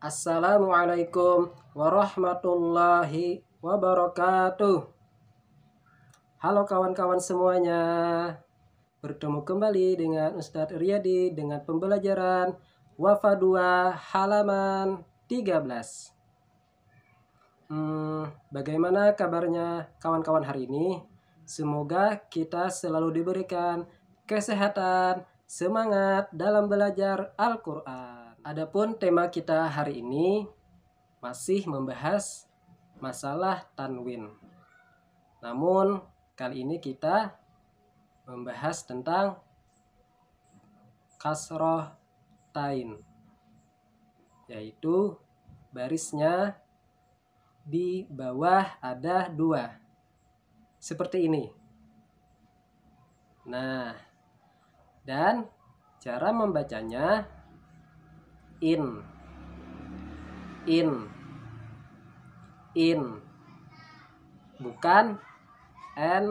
Assalamualaikum warahmatullahi wabarakatuh. Halo kawan-kawan semuanya. Bertemu kembali dengan Ustadz Riyadi dengan pembelajaran Wafa 2 halaman 13. Hmm, bagaimana kabarnya kawan-kawan hari ini? Semoga kita selalu diberikan kesehatan, semangat dalam belajar Al-Quran. Adapun tema kita hari ini masih membahas masalah tanwin. Namun kali ini kita membahas tentang kasroh tain yaitu barisnya di bawah ada dua seperti ini nah dan cara membacanya in in in bukan n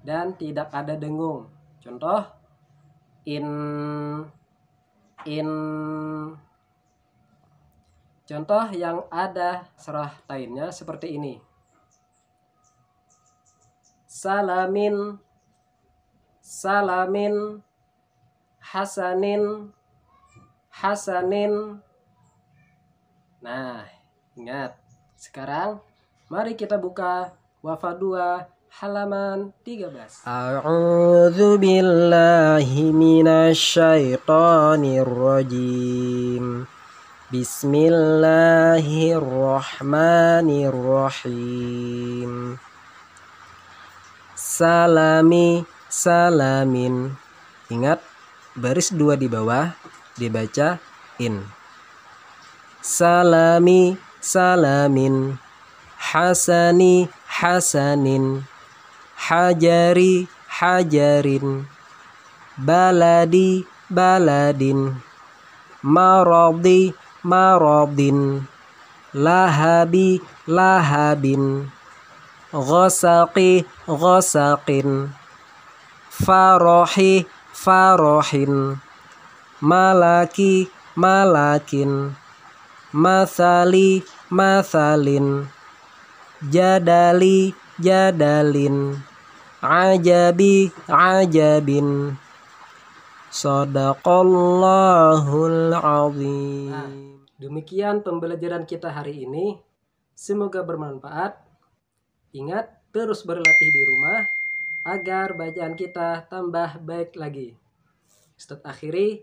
dan tidak ada dengung contoh in in contoh yang ada serah tainnya seperti ini salamin salamin hasanin hasanin. Nah, ingat. Sekarang mari kita buka wafa 2 halaman 13. A'udzu billahi minasyaitonir rajim. Bismillahirrahmanirrahim. Salami salamin. Ingat baris 2 di bawah dibaca in. Salami salamin, hasani hasanin, hajari hajarin, baladi baladin, maradi maradin, lahabi lahabin, ghasaqi ghasaqin, farohi farohin malaki malakin masali masalin jadali jadalin ajabi ajabin Sadaqallahul azim. Nah, demikian pembelajaran kita hari ini. Semoga bermanfaat. Ingat terus berlatih di rumah agar bacaan kita tambah baik lagi. Ustaz akhiri